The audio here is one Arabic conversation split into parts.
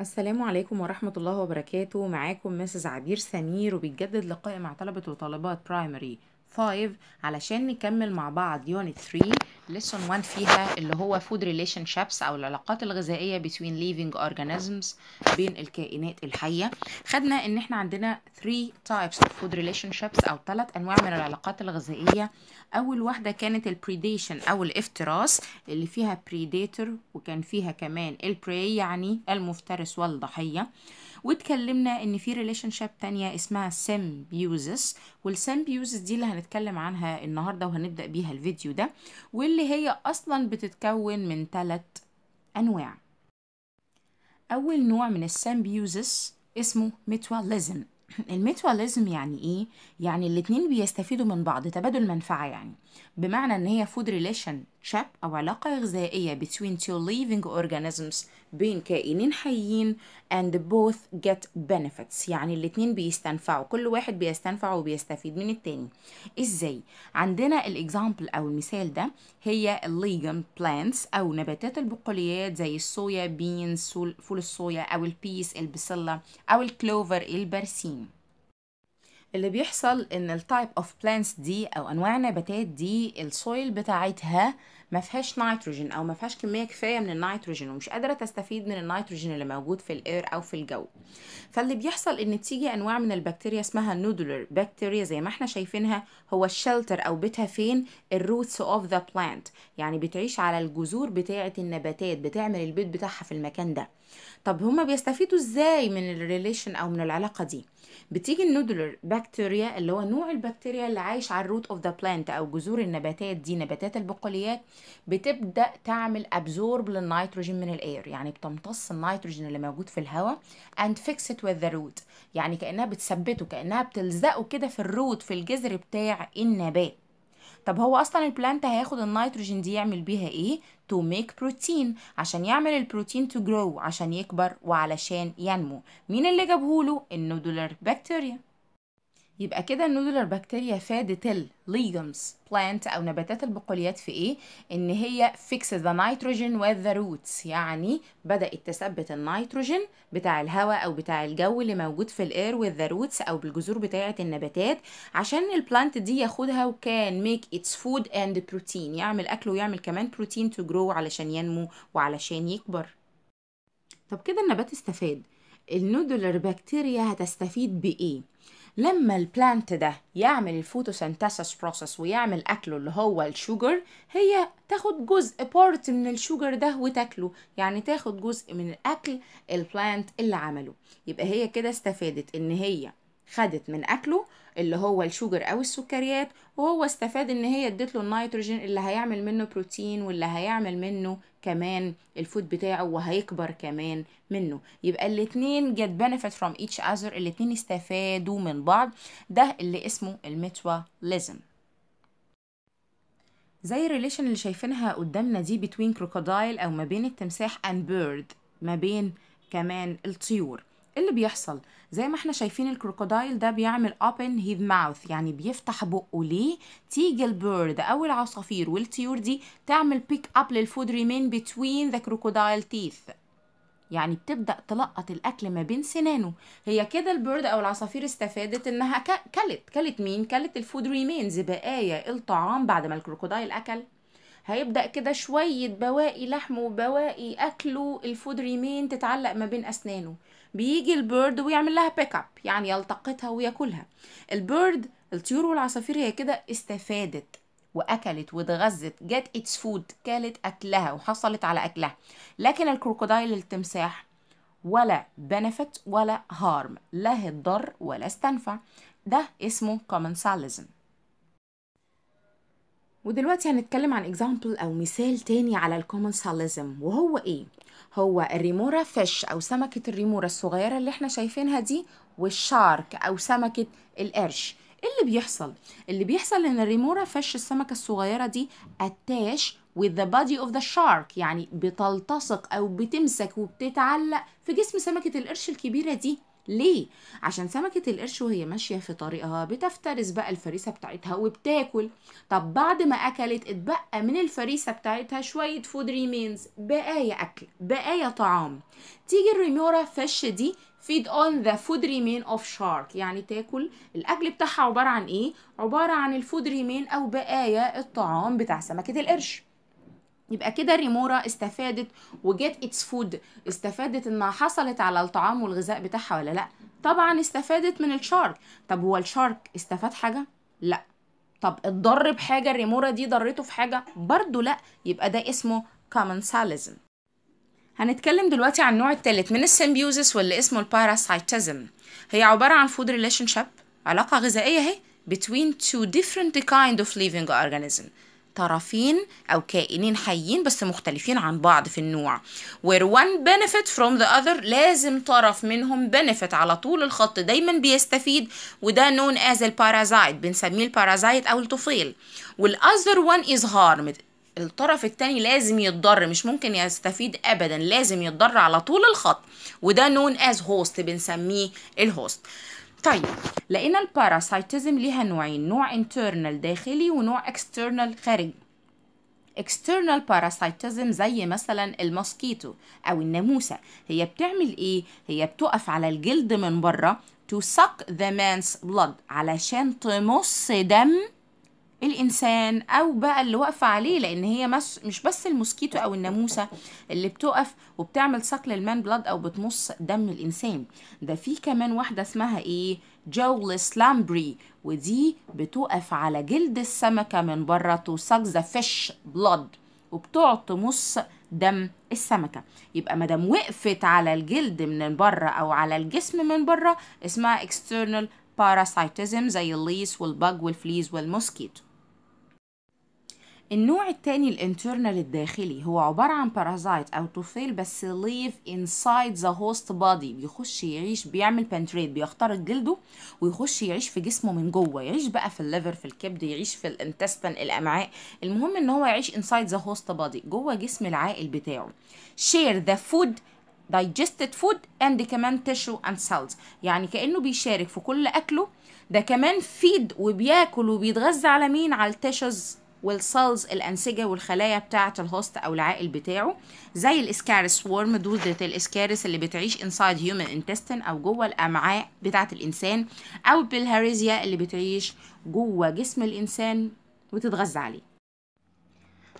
السلام عليكم ورحمة الله وبركاته معاكم مسز عبير سمير وبيتجدد لقائي مع طلبة وطالبات برايمري 5 علشان نكمل مع بعض يونت 3 ليسون 1 فيها اللي هو فود ريليشن شيبس او العلاقات الغذائيه بين ليفنج اورجانيزمز بين الكائنات الحيه خدنا ان احنا عندنا 3 تايبس اوف فود ريليشن شيبس او ثلاث انواع من العلاقات الغذائيه اول واحده كانت البريديشن او الافتراس اللي فيها بريديتور وكان فيها كمان البري يعني المفترس والضحيه واتكلمنا ان في ريليشن شيب تانية اسمها سيمبيوزس والسيمبيوزس دي اللي هنتكلم عنها النهارده وهنبدا بيها الفيديو ده واللي هي اصلا بتتكون من ثلاث انواع اول نوع من السيمبيوزس اسمه ميتواليزم الميتواليزم يعني ايه يعني الاتنين بيستفيدوا من بعض تبادل منفعه يعني بمعنى ان هي food relationship او علاقة غذائية between two living organisms بين كائنين حيين and both get benefits يعني الاتنين بيستنفعوا كل واحد بيستنفع وبيستفيد من التاني ازاي عندنا الاكزامبل او المثال ده هي الليجم plants او نباتات البقوليات زي الصويا بينز فول الصويا او البيس البسلة او الكلوفر البرسيم اللي بيحصل ان التايب اوف بلانتس دي او انواع النباتات دي السويل بتاعتها ما فيهاش نيتروجين او ما فيهاش كميه كفايه من النيتروجين ومش قادره تستفيد من النيتروجين اللي موجود في الاير او في الجو فاللي بيحصل ان تيجي انواع من البكتيريا اسمها نودولر بكتيريا زي ما احنا شايفينها هو الشلتر او بيتها فين الروتس اوف ذا بلانت يعني بتعيش على الجذور بتاعه النباتات بتعمل البيت بتاعها في المكان ده طب هما بيستفيدوا ازاي من الريليشن او من العلاقه دي بتيجي النودلر بكتيريا اللي هو نوع البكتيريا اللي عايش على الروت اوف ذا بلانت او جذور النباتات دي نباتات البقوليات بتبدا تعمل ابزورب للنيتروجين من الاير يعني بتمتص النيتروجين اللي موجود في الهواء اند فيكس ات وذ ذا روت يعني كانها بتثبته كانها بتلزقه كده في الروت في الجذر بتاع النبات طب هو اصلا البلانت هياخد النيتروجين دي يعمل بيها ايه تو ميك بروتين عشان يعمل البروتين تو جرو عشان يكبر وعلشان ينمو مين اللي جابهوله النودولار بكتيريا يبقى كده النودولر بكتيريا فادت الليجمز بلانت او نباتات البقوليات في ايه ان هي فيكس ذا نيتروجين وذ روتس يعني بدات تثبت النيتروجين بتاع الهواء او بتاع الجو اللي موجود في الاير وذ ذا روتس او بالجذور بتاعه النباتات عشان البلانت دي ياخدها وكان ميك اتس فود اند بروتين يعمل اكل ويعمل كمان بروتين تو جرو علشان ينمو وعلشان يكبر طب كده النبات استفاد النودولر بكتيريا هتستفيد بايه لما البلانت ده يعمل الفوتوسنتاسس بروسس ويعمل اكله اللي هو الشوجر هي تاخد جزء بارت من الشوجر ده وتاكله يعني تاخد جزء من الاكل البلانت اللي عمله يبقى هي كده استفادت ان هي خدت من اكله اللي هو الشوجر او السكريات وهو استفاد ان هي ادت له النيتروجين اللي هيعمل منه بروتين واللي هيعمل منه كمان الفود بتاعه وهيكبر كمان منه يبقى الاتنين جت بنفيت فروم ايتش اذر الاتنين استفادوا من بعض ده اللي اسمه الميتواليزم زي الريليشن اللي شايفينها قدامنا دي بتوين كروكودايل او ما بين التمساح اند بيرد ما بين كمان الطيور ايه اللي بيحصل زي ما احنا شايفين الكروكودايل ده بيعمل open his mouth يعني بيفتح بقه ليه تيجي البيرد او العصافير والطيور دي تعمل pick up للفود remain between the crocodile teeth يعني بتبدا تلقط الاكل ما بين سنانه هي كده البرد او العصافير استفادت انها كلت كلت مين كلت الفود ريمينز بقايا الطعام بعد ما الكروكودايل اكل هيبدا كده شويه بواقي لحمه وبواقي اكله الفود ريمين تتعلق ما بين اسنانه بيجي البيرد ويعمل لها بيك اب يعني يلتقطها وياكلها البيرد الطيور والعصافير هي كده استفادت واكلت واتغذت جت اتس فود كلت اكلها وحصلت على اكلها لكن الكروكودايل التمساح ولا بنفت ولا هارم لا الضر ولا استنفع ده اسمه كومنساليزم ودلوقتي هنتكلم عن example او مثال تاني على الكومنساليزم وهو ايه هو الريمورا فيش أو سمكة الريمورا الصغيرة اللي احنا شايفينها دي والشارك أو سمكة القرش اللي بيحصل اللي بيحصل ان الريمورا فش السمكه الصغيره دي اتاش with the body of the shark يعني بتلتصق او بتمسك وبتتعلق في جسم سمكه القرش الكبيره دي ليه عشان سمكه القرش وهي ماشيه في طريقها بتفترس بقى الفريسه بتاعتها وبتاكل طب بعد ما اكلت اتبقى من الفريسه بتاعتها شويه فود ريمينز بقايا اكل بقايا طعام تيجي الريمورا فش دي feed on the food remain of shark يعني تاكل الاكل بتاعها عباره عن ايه عباره عن الفود ريمين او بقايا الطعام بتاع سمكه القرش يبقى كده الريمورا استفادت وجت اتس فود استفادت انها حصلت على الطعام والغذاء بتاعها ولا لا طبعا استفادت من الشارك طب هو الشارك استفاد حاجه لا طب اتضر بحاجه الريمورا دي ضرته في حاجه برضو لا يبقى ده اسمه كومنساليزم هنتكلم دلوقتي عن النوع الثالث من السيمبيوزس واللي اسمه الباراسايتزم هي عباره عن فود ريليشن شيب علاقه غذائيه اهي between two different kind of living organism طرفين أو كائنين حيين بس مختلفين عن بعض في النوع where one benefit from the other لازم طرف منهم benefit على طول الخط دايما بيستفيد وده known as parasite بنسميه البارازايت أو الطفيل والأذر one is harmed الطرف التاني لازم يتضر مش ممكن يستفيد ابدا لازم يتضر على طول الخط وده نون از هوست بنسميه الهوست طيب لقينا الباراسايتزم ليها نوعين نوع انترنال داخلي ونوع اكسترنال خارجي external parasitism زي مثلا الموسكيتو او الناموسه هي بتعمل ايه هي بتقف على الجلد من بره to suck the man's blood علشان تمص دم الانسان او بقى اللي واقفه عليه لان هي مش, مش بس الموسكيتو او الناموسه اللي بتقف وبتعمل صقل المان بلاد او بتمص دم الانسان ده في كمان واحده اسمها ايه جولس لامبري ودي بتقف على جلد السمكه من بره تو ساك ذا فيش بلاد وبتقعد تمص دم السمكة يبقى مادام وقفت على الجلد من بره أو على الجسم من بره اسمها external parasitism زي الليس والبج والفليز والموسكيتو النوع التاني الانترنال الداخلي هو عبارة عن بارازايت أو طفيل بس ليف انسايد ذا هوست بادي بيخش يعيش بيعمل بنتريت بيخترق جلده ويخش يعيش في جسمه من جوه يعيش بقى في الليفر في الكبد يعيش في الانتستن الأمعاء المهم إن هو يعيش انسايد ذا هوست بادي جوه جسم العائل بتاعه شير ذا فود digested food and كمان tissue and cells يعني كأنه بيشارك في كل أكله ده كمان فيد وبياكل وبيتغذى على مين على التيشوز والسيلز الانسجه والخلايا بتاعه الهوست او العائل بتاعه زي الاسكارس وورم دوده الاسكارس اللي بتعيش انسايد هيومن انتستين او جوه الامعاء بتاعه الانسان او بالهاريزيا اللي بتعيش جوه جسم الانسان وتتغذى عليه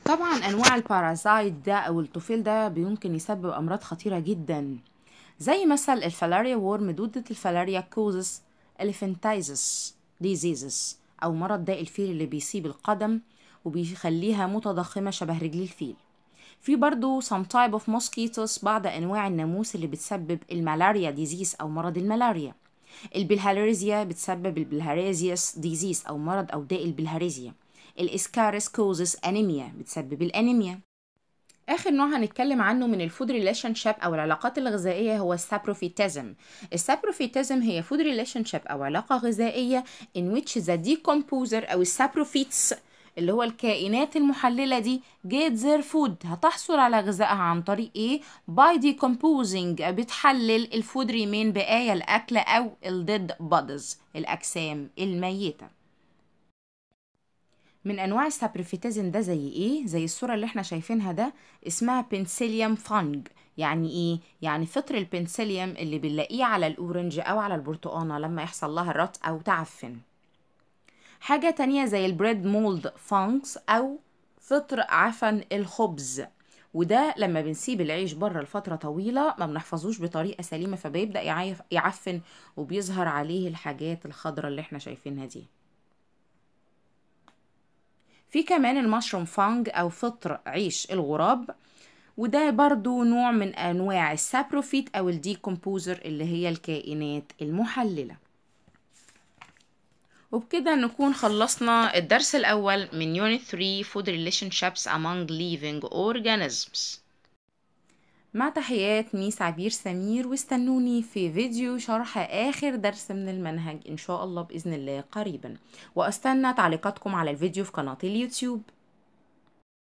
طبعا انواع البارازايت ده او الطفيل ده ممكن يسبب امراض خطيره جدا زي مثل الفلاريا وورم دودة الفلاريا كوزس الفنتايزس ديزيزس او مرض داء الفيل اللي بيصيب القدم وبيخليها متضخمة شبه رجل الفيل في برضو some type of mosquitoes بعض أنواع الناموس اللي بتسبب الملاريا ديزيز أو مرض الملاريا البلهاريزيا بتسبب البلهاريزيس ديزيز أو مرض داء البلهاريزيا الإسكاريس كوزس أنيميا بتسبب الأنيميا آخر نوع هنتكلم عنه من الفود ريليشن شيب أو العلاقات الغذائية هو السابروفيتازم السابروفيتازم هي فود ريليشن شيب أو علاقة غذائية in which the decomposer أو السابروفيتس اللي هو الكائنات المحللة دي get their food هتحصل على غذائها عن طريق ايه by decomposing بتحلل الفود ريمين بقايا الأكل أو ال dead bodies الأجسام الميتة من انواع السابريفيتازين ده زي ايه زي الصوره اللي احنا شايفينها ده اسمها بنسيليوم فانج يعني ايه يعني فطر البنسيليوم اللي بنلاقيه على الاورنج او على البرتقانه لما يحصل لها رط او تعفن حاجة تانية زي البريد مولد فانكس أو فطر عفن الخبز وده لما بنسيب العيش بره لفترة طويلة ما بنحفظوش بطريقة سليمة فبيبدأ يعفن وبيظهر عليه الحاجات الخضرة اللي احنا شايفينها دي في كمان المشروم فانج أو فطر عيش الغراب وده برضو نوع من أنواع السابروفيت أو الديكومبوزر اللي هي الكائنات المحللة وبكده نكون خلصنا الدرس الأول من Unit 3 Food Relationships Among Living Organisms مع تحيات ميس عبير سمير واستنوني في فيديو شرح آخر درس من المنهج إن شاء الله بإذن الله قريبا وأستنى تعليقاتكم على الفيديو في قناة اليوتيوب